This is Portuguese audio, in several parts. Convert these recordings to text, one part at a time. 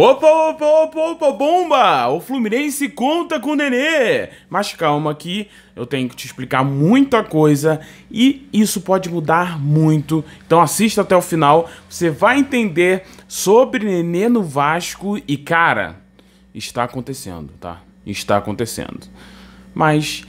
Opa, opa, opa, opa, bomba! O Fluminense conta com o Nenê! Mas calma que eu tenho que te explicar muita coisa e isso pode mudar muito. Então assista até o final, você vai entender sobre Nenê no Vasco e cara, está acontecendo, tá? Está acontecendo. Mas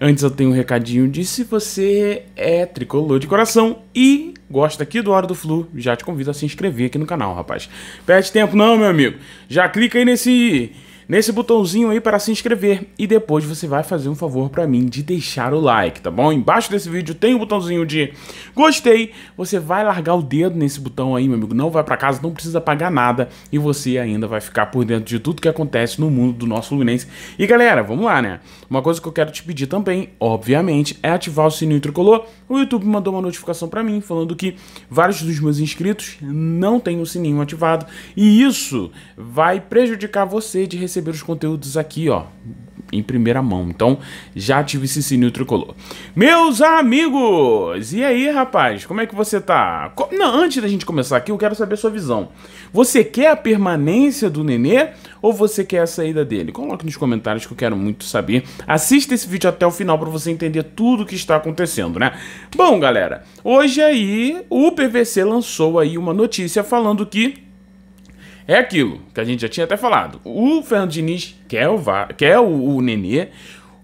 Antes eu tenho um recadinho de se você é tricolor de coração e gosta aqui do Hora do Flu, já te convido a se inscrever aqui no canal, rapaz. Perde tempo não, meu amigo. Já clica aí nesse nesse botãozinho aí para se inscrever e depois você vai fazer um favor para mim de deixar o like, tá bom? Embaixo desse vídeo tem o um botãozinho de gostei, você vai largar o dedo nesse botão aí, meu amigo, não vai para casa, não precisa pagar nada e você ainda vai ficar por dentro de tudo que acontece no mundo do nosso Fluminense. E galera, vamos lá, né? Uma coisa que eu quero te pedir também, obviamente, é ativar o sininho tricolor. O YouTube mandou uma notificação para mim falando que vários dos meus inscritos não têm o sininho ativado e isso vai prejudicar você de receber receber os conteúdos aqui, ó, em primeira mão. Então, já tive esse sininho tricolor. Meus amigos! E aí, rapaz? Como é que você tá? Não, antes da gente começar aqui, eu quero saber sua visão. Você quer a permanência do Nenê ou você quer a saída dele? Coloque nos comentários que eu quero muito saber. Assista esse vídeo até o final para você entender tudo o que está acontecendo, né? Bom, galera, hoje aí o PVC lançou aí uma notícia falando que é aquilo que a gente já tinha até falado. O Fernando Diniz quer é o, VAR, quer é o, o Nenê,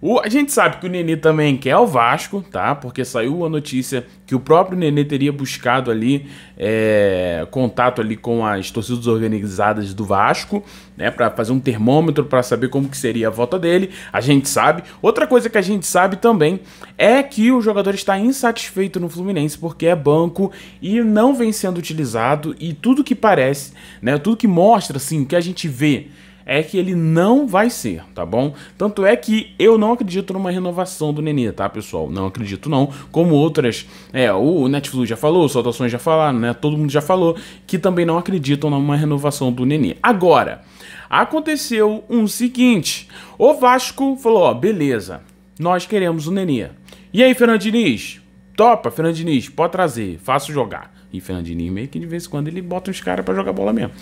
o, a gente sabe que o Nenê também quer o Vasco, tá? Porque saiu a notícia que o próprio Nenê teria buscado ali é, contato ali com as torcidas organizadas do Vasco, né, para fazer um termômetro para saber como que seria a volta dele. A gente sabe. Outra coisa que a gente sabe também é que o jogador está insatisfeito no Fluminense porque é banco e não vem sendo utilizado e tudo que parece, né, tudo que mostra assim, que a gente vê é que ele não vai ser, tá bom? Tanto é que eu não acredito numa renovação do Nenê, tá, pessoal? Não acredito não, como outras, é, o Netflix já falou, os Autoções já falaram, né? Todo mundo já falou que também não acreditam numa renovação do Nenê. Agora, aconteceu um seguinte, o Vasco falou, ó, beleza, nós queremos o Nenê. E aí, Fernandiniz? Topa, Fernandiniz, pode trazer, faço jogar. E Fernandinho meio que de vez em quando ele bota uns caras para jogar bola mesmo.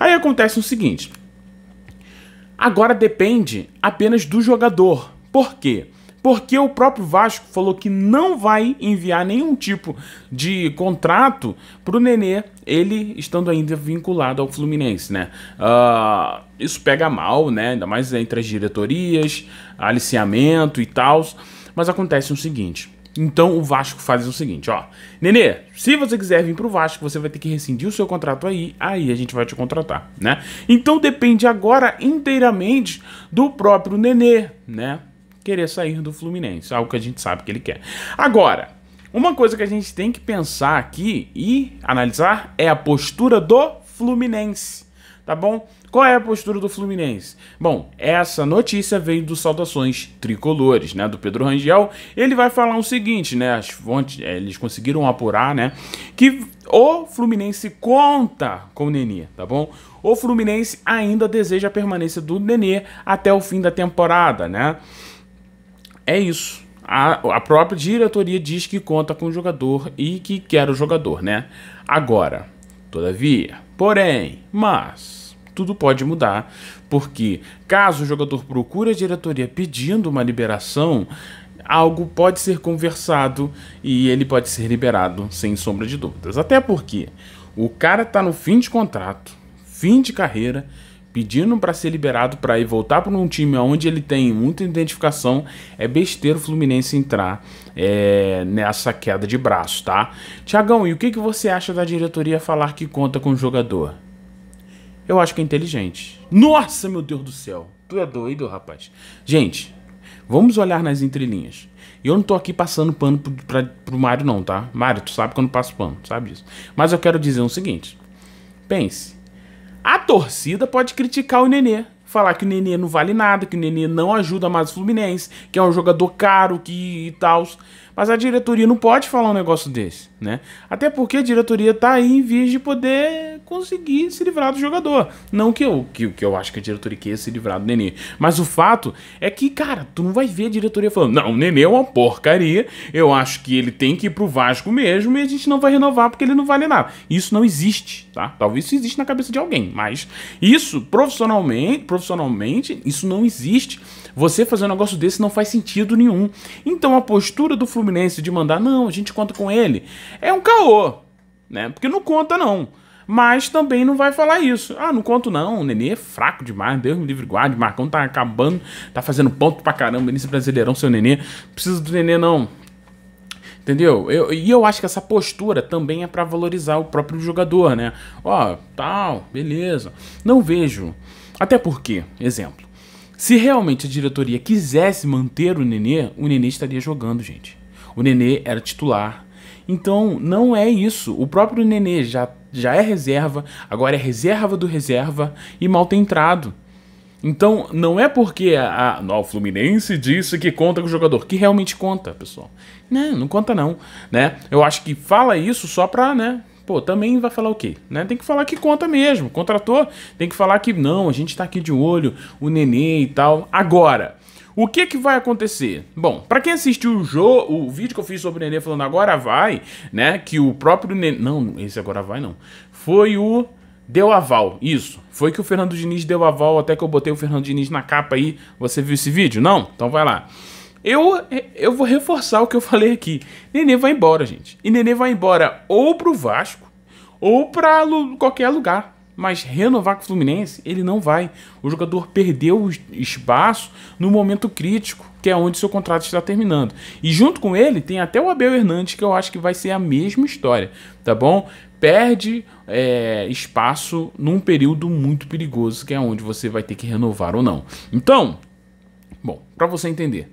Aí acontece o seguinte, Agora depende apenas do jogador. Por quê? Porque o próprio Vasco falou que não vai enviar nenhum tipo de contrato para o Nenê, ele estando ainda vinculado ao Fluminense, né? Uh, isso pega mal, né? Ainda mais entre as diretorias, aliciamento e tal. Mas acontece o seguinte: então o Vasco faz o seguinte, ó. Nenê, se você quiser vir pro Vasco, você vai ter que rescindir o seu contrato aí, aí a gente vai te contratar, né? Então depende agora inteiramente do próprio Nenê, né? Querer sair do Fluminense, algo que a gente sabe que ele quer. Agora, uma coisa que a gente tem que pensar aqui e analisar é a postura do Fluminense tá bom? Qual é a postura do Fluminense? Bom, essa notícia veio do Saudações Tricolores, né, do Pedro Rangel. Ele vai falar o seguinte, né, as fontes, é, eles conseguiram apurar, né, que o Fluminense conta com o Nenê, tá bom? O Fluminense ainda deseja a permanência do Nenê até o fim da temporada, né? É isso. A, a própria diretoria diz que conta com o jogador e que quer o jogador, né? Agora, Todavia, porém, mas tudo pode mudar, porque caso o jogador procure a diretoria pedindo uma liberação, algo pode ser conversado e ele pode ser liberado sem sombra de dúvidas. Até porque o cara está no fim de contrato, fim de carreira pedindo para ser liberado para ir voltar para um time onde ele tem muita identificação, é besteira o Fluminense entrar é, nessa queda de braço, tá? Tiagão, e o que, que você acha da diretoria falar que conta com o jogador? Eu acho que é inteligente. Nossa, meu Deus do céu! Tu é doido, rapaz. Gente, vamos olhar nas entrelinhas. E eu não tô aqui passando pano pro, pra, pro Mário, não, tá? Mário, tu sabe que eu não passo pano, sabe disso. Mas eu quero dizer o seguinte: pense a torcida pode criticar o Nenê, falar que o Nenê não vale nada, que o Nenê não ajuda mais o Fluminense, que é um jogador caro que e tal. Mas a diretoria não pode falar um negócio desse, né? Até porque a diretoria tá aí em vias de poder conseguir se livrar do jogador. Não que eu, que, que eu acho que a diretoria queira se livrar do Nenê. Mas o fato é que, cara, tu não vai ver a diretoria falando, não, o Nenê é uma porcaria, eu acho que ele tem que ir pro Vasco mesmo e a gente não vai renovar porque ele não vale nada. Isso não existe, tá? Talvez isso exista na cabeça de alguém, mas isso, profissionalmente, profissionalmente, isso não existe. Você fazer um negócio desse não faz sentido nenhum. Então a postura do Fluminense de mandar, não, a gente conta com ele, é um caô, né? Porque não conta não mas também não vai falar isso. Ah, não conto não, o Nenê é fraco demais, Deus me livre guarde, Marcão tá acabando, tá fazendo ponto pra caramba nesse Brasileirão, seu Nenê. Não precisa do Nenê não, Entendeu? Eu, e eu acho que essa postura também é para valorizar o próprio jogador, né? Ó, oh, tal, beleza. Não vejo. Até porque, exemplo, se realmente a diretoria quisesse manter o Nenê, o Nenê estaria jogando, gente. O Nenê era titular então não é isso. O próprio Nenê já, já é reserva, agora é reserva do reserva e mal tem entrado. Então, não é porque a, a, o Fluminense disse que conta com o jogador, que realmente conta, pessoal. Não, né, não conta não, né? Eu acho que fala isso só pra, né? Pô, também vai falar o quê? Né? Tem que falar que conta mesmo. Contratou, tem que falar que não, a gente tá aqui de olho, o Nenê e tal. Agora, o que que vai acontecer? Bom, para quem assistiu o jogo, o vídeo que eu fiz sobre o Nenê falando agora vai, né? Que o próprio Nenê... Não, esse agora vai não. Foi o... Deu aval, isso. Foi que o Fernando Diniz deu aval até que eu botei o Fernando Diniz na capa aí. Você viu esse vídeo? Não? Então vai lá. Eu, eu vou reforçar o que eu falei aqui. Nenê vai embora, gente. E Nenê vai embora ou pro Vasco ou pra qualquer lugar mas renovar com o Fluminense ele não vai. O jogador perdeu espaço no momento crítico, que é onde seu contrato está terminando. E junto com ele tem até o Abel Hernandes, que eu acho que vai ser a mesma história, tá bom? Perde é, espaço num período muito perigoso, que é onde você vai ter que renovar ou não. Então, bom, para você entender,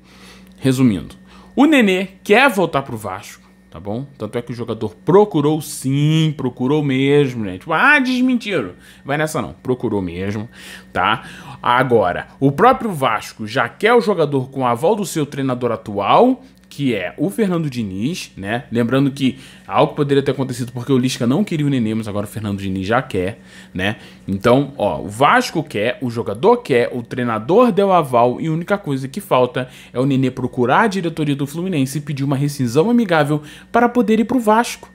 resumindo, o Nenê quer voltar para o Vasco tá bom? Tanto é que o jogador procurou sim, procurou mesmo, né? Tipo, ah, desmentiram. Vai nessa não, procurou mesmo, tá? Agora, o próprio Vasco já quer o jogador com aval do seu treinador atual que é o Fernando Diniz, né? Lembrando que algo poderia ter acontecido porque o Lisca não queria o Nenê, mas agora o Fernando Diniz já quer, né? Então, ó, o Vasco quer, o jogador quer, o treinador deu aval e a única coisa que falta é o Nenê procurar a diretoria do Fluminense e pedir uma rescisão amigável para poder ir pro Vasco.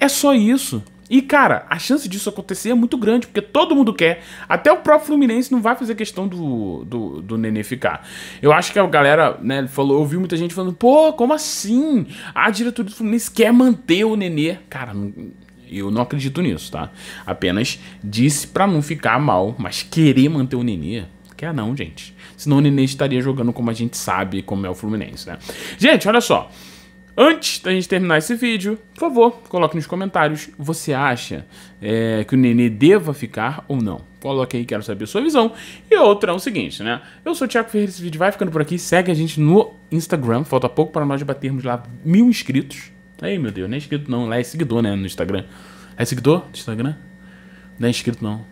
É só isso. E, cara, a chance disso acontecer é muito grande, porque todo mundo quer. Até o próprio Fluminense não vai fazer questão do, do, do Nenê ficar. Eu acho que a galera, né, falou, eu muita gente falando, pô, como assim? A diretoria do Fluminense quer manter o Nenê. Cara, não, eu não acredito nisso, tá? Apenas disse pra não ficar mal, mas querer manter o Nenê, quer é não, gente. Senão o Nenê estaria jogando como a gente sabe, como é o Fluminense, né? Gente, olha só. Antes da gente terminar esse vídeo, por favor, coloque nos comentários você acha é, que o Nenê deva ficar ou não. Coloque aí, quero saber a sua visão. E outra é o seguinte, né? Eu sou o Thiago Ferreira, esse vídeo vai ficando por aqui. Segue a gente no Instagram, falta pouco para nós batermos lá mil inscritos. Aí, meu Deus, não é inscrito não, lá é seguidor, né, no Instagram. É seguidor do Instagram? Não é inscrito não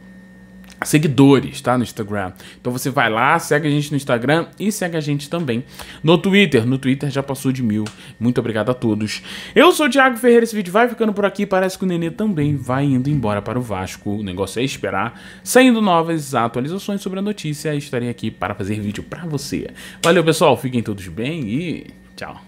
seguidores, tá? No Instagram. Então você vai lá, segue a gente no Instagram e segue a gente também no Twitter. No Twitter já passou de mil. Muito obrigado a todos. Eu sou o Thiago Ferreira, esse vídeo vai ficando por aqui. Parece que o Nenê também vai indo embora para o Vasco. O negócio é esperar. Saindo novas atualizações sobre a notícia, estarei aqui para fazer vídeo para você. Valeu, pessoal. Fiquem todos bem e tchau.